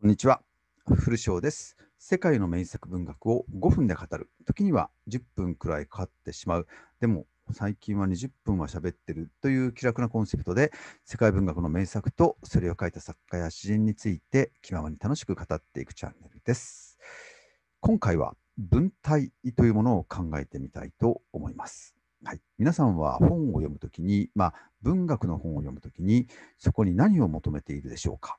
こんにちは。古翔です。世界の名作文学を5分で語る。時には10分くらいかかってしまう。でも、最近は20分は喋ってるという気楽なコンセプトで、世界文学の名作とそれを書いた作家や詩人について気ままに楽しく語っていくチャンネルです。今回は文体というものを考えてみたいと思います。はい、皆さんは本を読むときに、まあ、文学の本を読むときに、そこに何を求めているでしょうか。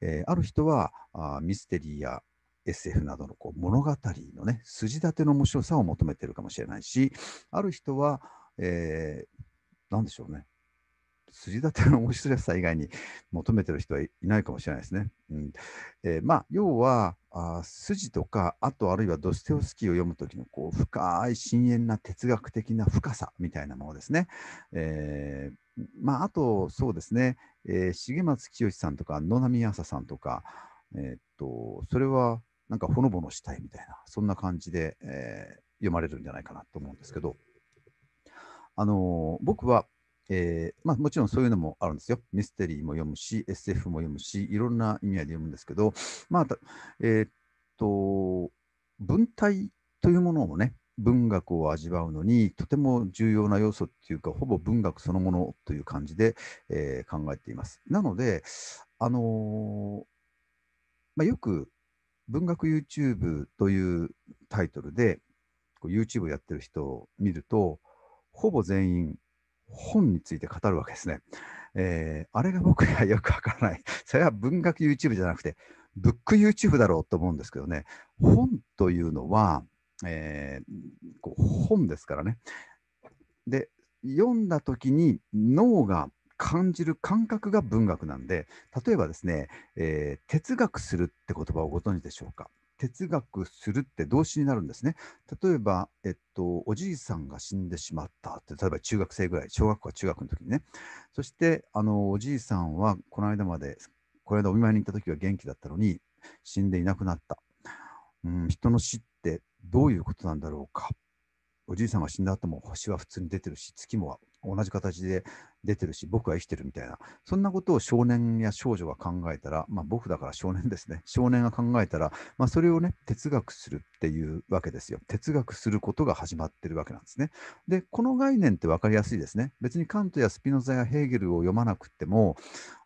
えー、ある人はあミステリーや SF などのこう物語のね筋立ての面白さを求めてるかもしれないしある人は、えー、何でしょうね筋立ての面白さ以外に求めてる人はいないかもしれないですね。うんえー、まあ、要はあ筋とかあとあるいはドステオスキーを読む時のこう深い深遠な哲学的な深さみたいなものですね。えー、まあ、あとそうですね、えー、重松清さんとか野波朝さんとか、えー、っとそれはなんかほのぼのしたいみたいなそんな感じで、えー、読まれるんじゃないかなと思うんですけど、あのー、僕は、えーまあ、もちろんそういうのもあるんですよ。ミステリーも読むし、SF も読むし、いろんな意味合いで読むんですけど、まあえー、っと文体というものをね、文学を味わうのにとても重要な要素っていうかほぼ文学そのものという感じで、えー、考えています。なので、あのー、まあ、よく文学 YouTube というタイトルでこう YouTube やってる人を見るとほぼ全員本について語るわけですね。えー、あれが僕にはよくわからない。それは文学 YouTube じゃなくてブック YouTube だろうと思うんですけどね本というのはえー、こう本ですからね。で読んだ時に脳が感じる感覚が文学なんで例えばですね、えー、哲学するって言葉をご存知でしょうか哲学するって動詞になるんですね。例えば、えっと、おじいさんが死んでしまったって、例えば中学生ぐらい、小学校か中学の時にね。そして、あの、おじいさんはこの間まで、この間お見舞いに行った時は元気だったのに、死んでいなくなった。うん、人の死っどういうことなんだろうか。おじいさんが死んだ後も星は普通に出てるし、月も同じ形で出てるし、僕は生きてるみたいな、そんなことを少年や少女が考えたら、まあ、僕だから少年ですね、少年が考えたら、まあ、それをね、哲学するっていうわけですよ。哲学することが始まってるわけなんですね。で、この概念って分かりやすいですね。別にカントやスピノザやヘーゲルを読まなくても、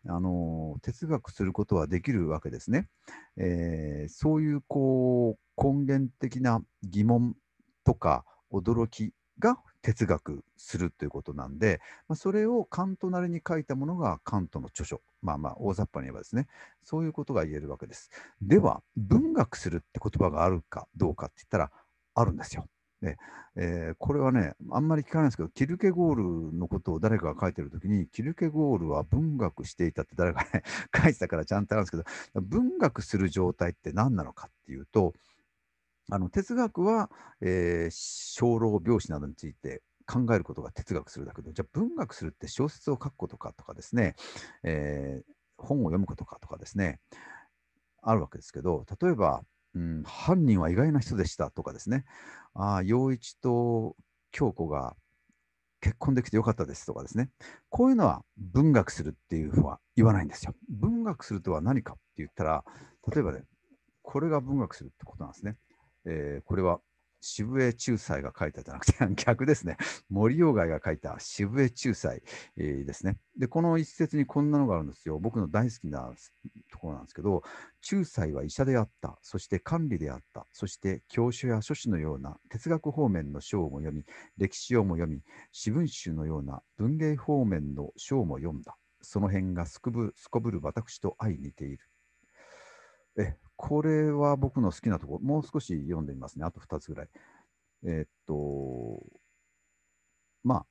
あの哲学することはできるわけですね。えー、そういうこう根源的な疑問とか驚きが哲学するということなんで、まあ、それをカントなりに書いたものがカントの著書まあまあ大雑把に言えばですねそういうことが言えるわけですでは文学するって言葉があるかどうかって言ったらあるんですよねえー、これはね、あんまり聞かないんですけど、キルケゴールのことを誰かが書いてる時に、キルケゴールは文学していたって誰かね、書いてたからちゃんとあるんですけど、文学する状態って何なのかっていうと、あの哲学は、えー、小老病死などについて考えることが哲学するだけど、じゃあ文学するって小説を書くことかとかですね、えー、本を読むことかとかですね、あるわけですけど、例えば、うん、犯人は意外な人でしたとかですね、あ陽一と京子が結婚できてよかったですとかですね、こういうのは文学するっていうのは言わないんですよ。文学するとは何かって言ったら、例えばね、これが文学するってことなんですね。えー、これは渋江仲裁が書いたじゃなくて、逆ですね、森鴎外が書いた渋江仲裁、えー、ですね。で、この一節にこんなのがあるんですよ。僕の大好きなところなんですけど、仲裁は医者であった、そして管理であった、そして教書や書士のような哲学方面の章も読み、歴史をも読み、私文集のような文芸方面の章も読んだ。その辺がすくぶすこぶる私と相似ている。え、これは僕の好きなところ、もう少し読んでみますね。あと2つぐらい。えー、っと、まあ、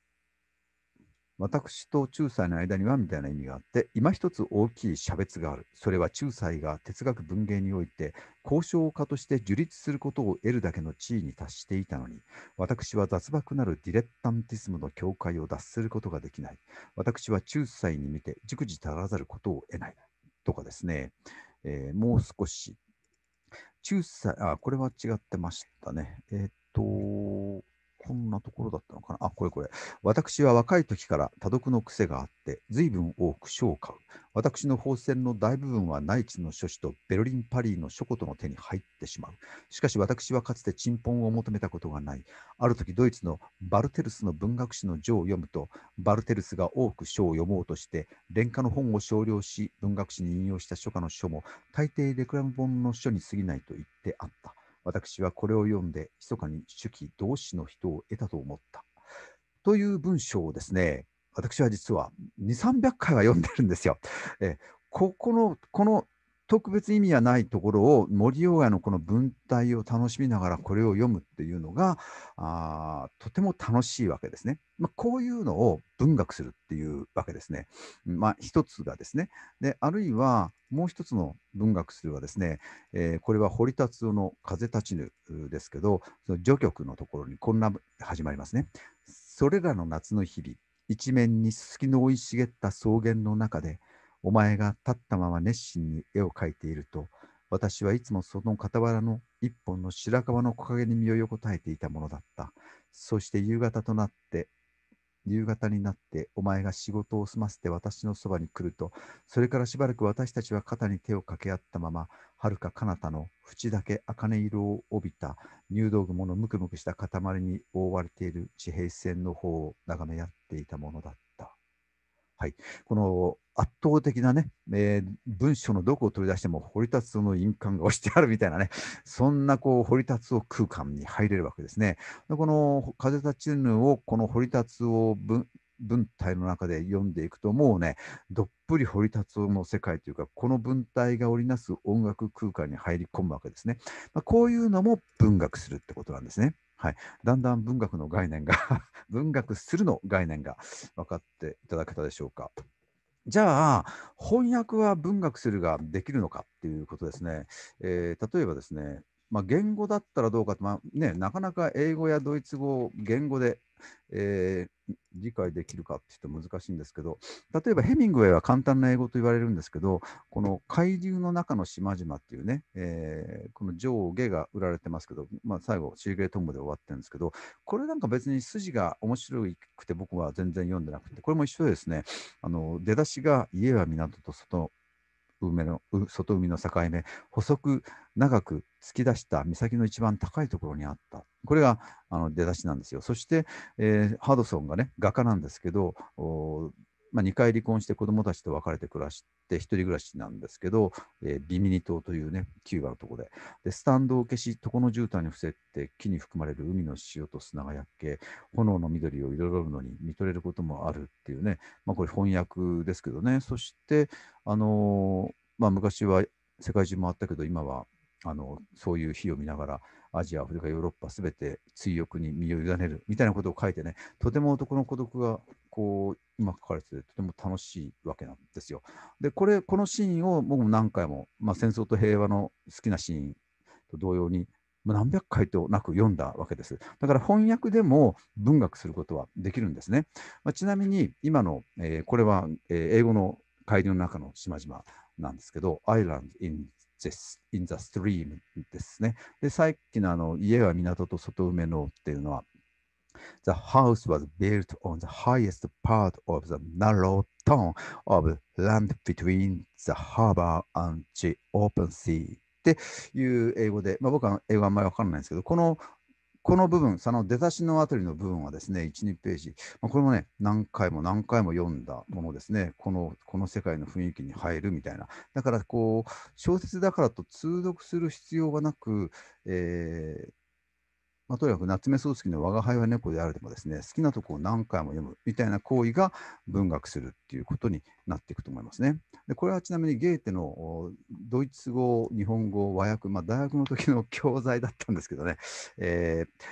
私と仲裁の間にはみたいな意味があって、今一つ大きい差別がある。それは仲裁が哲学文芸において、交渉家として樹立することを得るだけの地位に達していたのに、私は雑漠なるディレッタンティスムの境界を脱することができない。私は仲裁に見て、熟知足らざることを得ない。とかですね、えー、もう少し、中歳、あ、これは違ってましたね。えっ、と、こんなところだったのかなあ、これこれ。私は若い時から多読の癖があって、随分多く書を買う。私の宝泉の大部分は内地の書士とベルリン・パリの書庫との手に入ってしまう。しかし私はかつて陳本を求めたことがない。ある時ドイツのバルテルスの文学史の序を読むと、バルテルスが多く書を読もうとして、廉価の本を少量し、文学史に引用した書家の書も、大抵デクラム本の書に過ぎないと言ってあった。私はこれを読んで、密かに手記同士の人を得たと思った。という文章をですね、私は実は2、300回は読んでるんですよ。えここの、この特別意味はないところを森鴎外のこの文体を楽しみながらこれを読むっていうのがあとても楽しいわけですね。まあ、こういうのを文学するっていうわけですね。まあ、一つがですねであるいはもう一つの文学するはですね、えー、これは堀達夫の「風立ちぬ」ですけどその序曲のところにこんな始まりますね。それらの夏の日々一面に隙の生い茂った草原の中で「お前が立ったまま熱心に絵を描いていると、私はいつもその傍らの一本の白樺の木陰に身を横たえていたものだった。そして夕方となって、夕方になってお前が仕事を済ませて私のそばに来ると、それからしばらく私たちは肩に手を掛け合ったまま、はるか彼方の縁だけ茜色を帯びた入道雲のムクムクした塊に覆われている地平線の方を眺め合っていたものだった。はい、この圧倒的なね、えー、文章のどこを取り出しても堀達夫の印鑑が押してあるみたいなね、そんなこう堀達夫空間に入れるわけですね。でこの風立ちぬをこの堀達夫文文体の中で読んでいくともうねどっぷり堀達夫の世界というかこの文体が織りなす音楽空間に入り込むわけですね、まあ、こういうのも文学するってことなんですね。はい、だんだん文学の概念が 文学するの概念が分かっていただけたでしょうか。じゃあ、翻訳は文学するができるのかっていうことですね。えー、例えばですね、まあ、言語だったらどうかと、まあね、なかなか英語やドイツ語を言語でえー、理解できるかって言うと難しいんですけど、例えばヘミングウェイは簡単な英語と言われるんですけど、この海流の中の島々っていうね、えー、この上下が売られてますけど、まあ、最後、シーグレートンボで終わってるんですけど、これなんか別に筋が面白くて僕は全然読んでなくて、これも一緒ですね、あの出だしが家は港と外海の外海の境目細く長く突き出した岬の一番高いところにあったこれがあの出だしなんですよそして、えー、ハドソンがね画家なんですけどまあ、2回離婚して子供たちと別れて暮らして一人暮らしなんですけど、えー、ビミニ島というね、キューバのとこでで、スタンドを消し、床の絨毯に伏せて木に含まれる海の塩と砂が焼け、炎の緑を彩るのに見とれることもあるっていうね、まあ、これ翻訳ですけどね、そして、あのー、まあ、昔は世界中回ったけど、今はあのそういう日を見ながら、アジア、アフリカ、ヨーロッパすべて追憶に身を委ねるみたいなことを書いてね、とても男の孤独がこううまく書かれてて、とても楽しいわけなんですよ。で、これ、このシーンを僕も何回も、まあ、戦争と平和の好きなシーンと同様に、何百回となく読んだわけです。だから翻訳でも文学することはできるんですね。まあ、ちなみに、今の、えー、これは、え英語の海流の中の島々なんですけど、Island in the, in the Stream ですね。で、さっきのあの家は港と外梅のっていうのは、The house was built on the highest part of the narrow town of land between the harbor and the open sea っていう英語で、まあ、僕は英語あんまりわかんないんですけど、このこの部分、その出だしのあたりの部分はですね、1、2ページ、まあ、これもね、何回も何回も読んだものですね、このこの世界の雰囲気に入るみたいな。だから、こう、小説だからと通読する必要がなく、えー、まあ、とにかく夏目漱石の「吾輩は猫である」でもですね好きなとこを何回も読むみたいな行為が文学するっていうことになっていくと思いますね。でこれはちなみにゲーテのドイツ語日本語和訳、まあ、大学の時の 教材だったんですけどね、えー、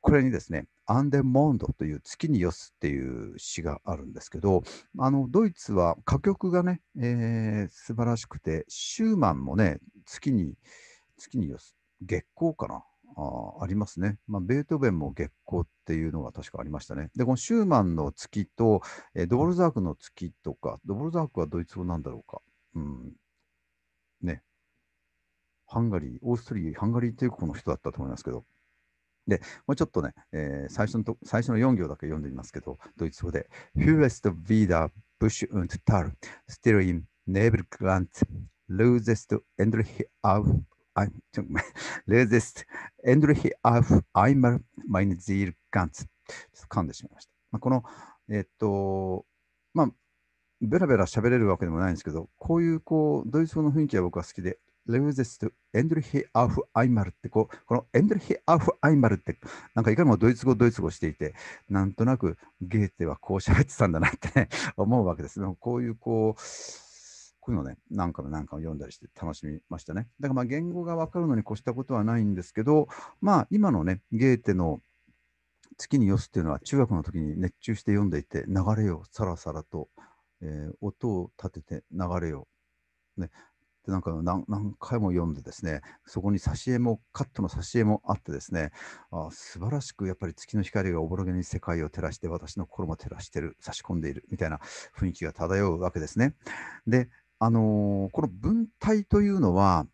これにですねアンデモンドという月によすっていう詩があるんですけど、あのドイツは歌曲がね、えー、素晴らしくて、シューマンもね、月に、月によす、月光かな、あありますね、まあ、ベートーベンも月光っていうのが確かありましたね。で、このシューマンの月と、えー、ドボルザークの月とか、ドボルザークはドイツ語なんだろうか。うん。ね。ハンガリー、オーストリー、ハンガリー帝国の人だったと思いますけど。で、もうちょっとね、えー、最初のと最初の4行だけ読んでみますけど、ドイツ語で、f ューレスト・ t wieder Busch und Tal, still im Nebelglanz, l ö s e レエンドルヒ・アフ・アイマル・マイネゼール・ガンツ。噛んでしまいました。まあ、この、えっと、まあ、ベラベラ喋れるわけでもないんですけど、こういうこうドイツ語の雰囲気は僕は好きで、レウゼスト、エンドルヒ・アフ・アイマルってこう、このエンドルヒ・アフ・アイマルって、なんかいかにもドイツ語、ドイツ語していて、なんとなくゲーテはこう喋ってたんだなって、ね、思うわけです。こういうこう、こういうのね、何回も何回も読んだりして楽しみましたね。だからまあ言語が分かるのに越したことはないんですけど、まあ今のね、ゲーテの月によすっていうのは中学の時に熱中して読んでいて、流れよ、さらさらと、えー、音を立てて流れよ、ね、でなんか何回も読んでですね、そこに挿絵も、カットの挿絵もあってですね、あ素晴らしくやっぱり月の光がおぼろげに世界を照らして、私の心も照らしてる、差し込んでいるみたいな雰囲気が漂うわけですね。で、あのー、この文体というのは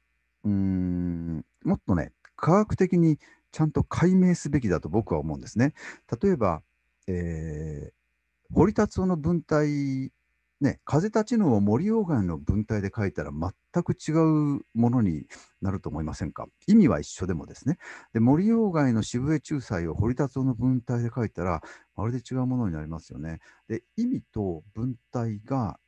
うんもっとね科学的にちゃんと解明すべきだと僕は思うんですね。例えば、えー、堀達夫の文体、ね、風立ちぬを森鴎外の文体で書いたら全く違うものになると思いませんか意味は一緒でもですね。で森鴎外の渋江仲裁を堀達夫の文体で書いたらまるで違うものになりますよね。で意味と文体が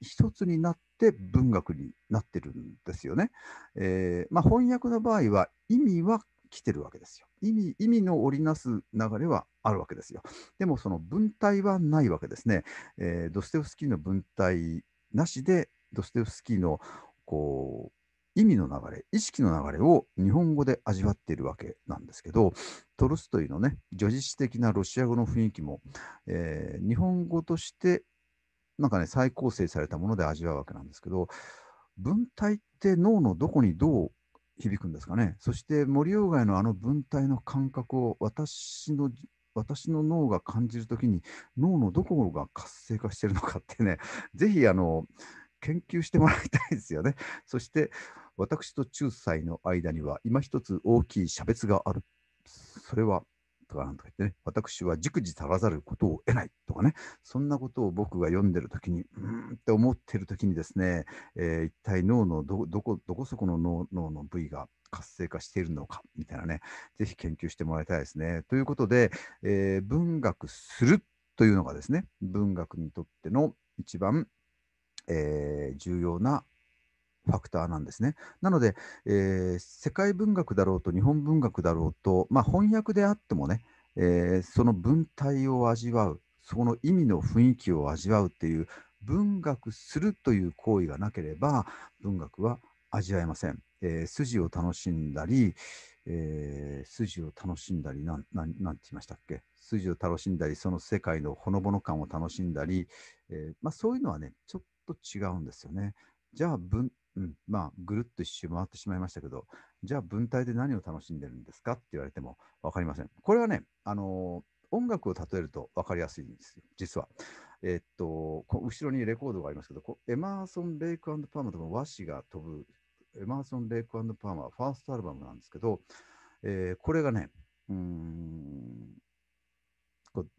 一つになって文学になってるんですよね。えー、まあ、翻訳の場合は意味は来てるわけですよ。意味意味の織りなす流れはあるわけですよ。でもその文体はないわけですね。えー、ドステフスキーの文体なしでドステフスキーのこう意味の流れ、意識の流れを日本語で味わっているわけなんですけど、トルストイのね、叙事詩的なロシア語の雰囲気も、えー、日本語としてなんかね、再構成されたもので味わうわけなんですけど、文体って脳のどこにどう響くんですかね。そして森鴎外のあの文体の感覚を私の私の脳が感じるときに脳のどこが活性化してるのかってね、ぜひあの研究してもらいたいですよね。そして私と仲裁の間には今一つ大きい差別がある。それはとかなんとか言ってね、私は熟知たらざることを得ないとかね、そんなことを僕が読んでるときに、うーんって思ってるときにですね、えー、一体脳のどこ、どこそこの脳の部位が活性化しているのかみたいなね、ぜひ研究してもらいたいですね。ということで、えー、文学するというのがですね、文学にとっての一番、えー、重要なファクターなんですね。なので、えー、世界文学だろうと日本文学だろうと、まあ、翻訳であってもね、えー、その文体を味わうその意味の雰囲気を味わうっていう文学するという行為がなければ文学は味わえません。えー、筋を楽しんだり、えー、筋を楽しんだり、なんなんなんて言いましたっけ、筋を楽しんだり、その世界のほのぼの感を楽しんだり、えーまあ、そういうのはね、ちょっと違うんですよね。じゃあ文、うん、まあ、ぐるっと一周回ってしまいましたけど、じゃあ文体で何を楽しんでるんですかって言われても分かりません。これはね、あのー、音楽を例えると分かりやすいんですよ、実は。えー、っと、後ろにレコードがありますけど、こエマーソン・レイクパーマとの和紙が飛ぶ、エマーソン・レイクパーマはファーストアルバムなんですけど、えー、これがね、うん、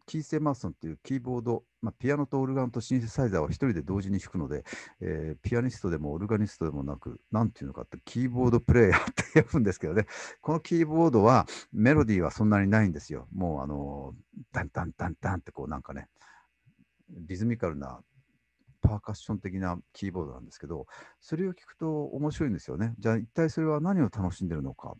キー・セーマーソンというキーボード、まあ、ピアノとオルガンとシンセサイザーを一人で同時に弾くので、えー、ピアニストでもオルガニストでもなく、なんていうのかって、キーボードプレイヤーって呼ぶんですけどね、このキーボードはメロディーはそんなにないんですよ。もうあのー、ダンダンダンダンってこうなんかね、リズミカルなパーカッション的なキーボードなんですけど、それを聞くと面白いんですよね。じゃあ一体それは何を楽しんでるのか。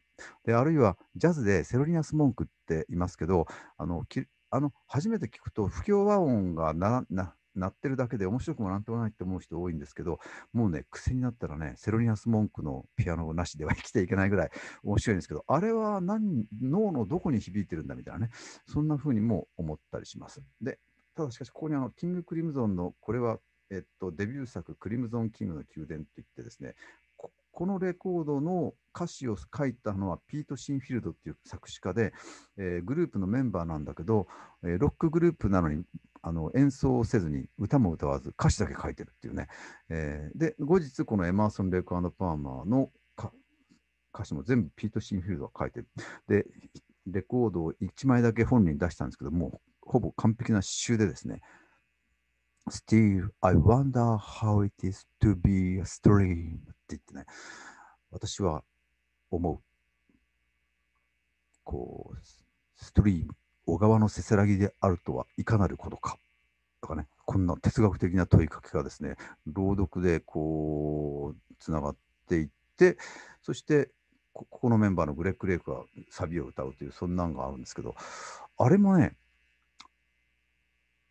であるいはジャズでセロリアス・モンクっていますけど、あのあの初めて聞くと不協和音がなな鳴ってるだけで面白くもなんともないって思う人多いんですけど、もうね、癖になったらね、セロニアス・モンクのピアノなしでは生きていけないぐらい面白いんですけど、あれは何脳のどこに響いてるんだみたいなね、そんな風にも思ったりします。で、ただしかし、ここにあのキング・クリムゾンの、これは、えっと、デビュー作、クリムゾン・キングの宮殿といってですね、このレコードの歌詞を書いたのはピート・シンフィールドっていう作詞家で、えー、グループのメンバーなんだけど、えー、ロックグループなのにあの演奏せずに歌も歌わず歌詞だけ書いてるっていうね、えー、で後日このエマーソン・レイク・アンド・パーマーの歌詞も全部ピート・シンフィールドが書いてるでレコードを1枚だけ本人出したんですけどもほぼ完璧な詩集でですね s t ィーブ I wonder how it is to be a stream 言ってね、私は思う。こう、ストリーム、小川のせせらぎであるとはいかなることか。とかね、こんな哲学的な問いかけがですね、朗読でこう、つながっていって、そしてこ、このメンバーのグレッグ・レイクがサビを歌うという、そんなんがあるんですけど、あれもね、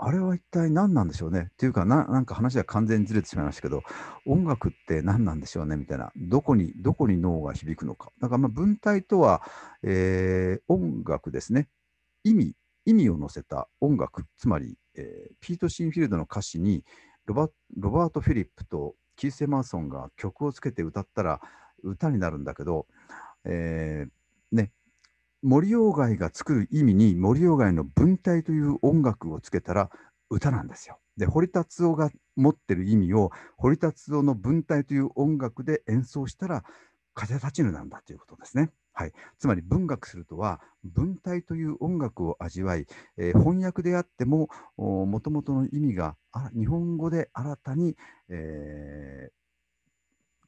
あれは一体何なんでしょうねっていうかな、なんか話は完全にずれてしまいましたけど、音楽って何なんでしょうねみたいな、どこに、どこに脳が響くのか。だからま文体とは、えー、音楽ですね。意味、意味を乗せた音楽。つまり、えー、ピート・シンフィールドの歌詞にロバ、ロバート・フィリップとキーセ・マーソンが曲をつけて歌ったら歌になるんだけど、えー、ね、森鴎外が作る意味に森鴎外の文体という音楽をつけたら歌なんですよ。で堀達夫が持ってる意味を堀達夫の文体という音楽で演奏したら風立ちぬなんだということですね。はい、つまり文学するとは文体という音楽を味わい、えー、翻訳であってももともとの意味が日本語で新たに、えー、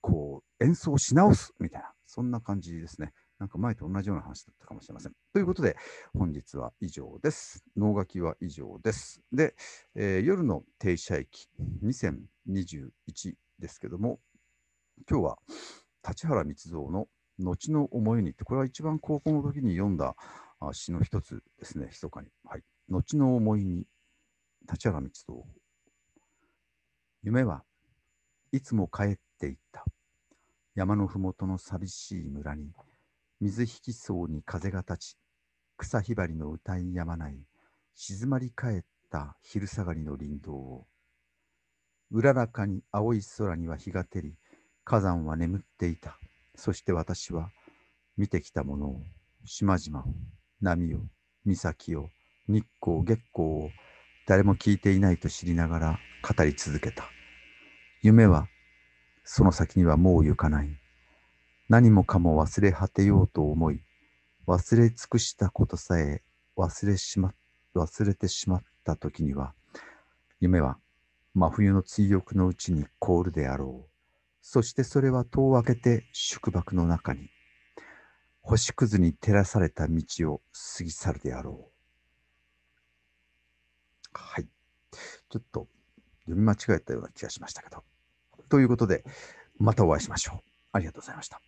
こう演奏し直すみたいなそんな感じですね。なんか前と同じような話だったかもしれません。ということで、本日は以上です。能書きは以上です。で、えー、夜の停車駅2021ですけども、今日は立原密造の後の思いにって、これは一番高校の時に読んだ詩の一つですね、密かに。はい。後の思いに、立原密造。夢はいつも帰っていった。山のふもとの寂しい村に。水引層に風が立ち、草ひばりの歌いやまない、静まり返った昼下がりの林道を、うららかに青い空には日が照り、火山は眠っていた。そして私は見てきたものを、島々を、波を、岬を、日光、月光を、誰も聞いていないと知りながら語り続けた。夢は、その先にはもう行かない。何もかも忘れ果てようと思い、忘れ尽くしたことさえ忘れしま忘れてしまった時には、夢は真冬の追憶のうちに凍るであろう。そしてそれは戸を開けて宿泊の中に、星屑に照らされた道を過ぎ去るであろう。はい。ちょっと読み間違えたような気がしましたけど。ということで、またお会いしましょう。ありがとうございました。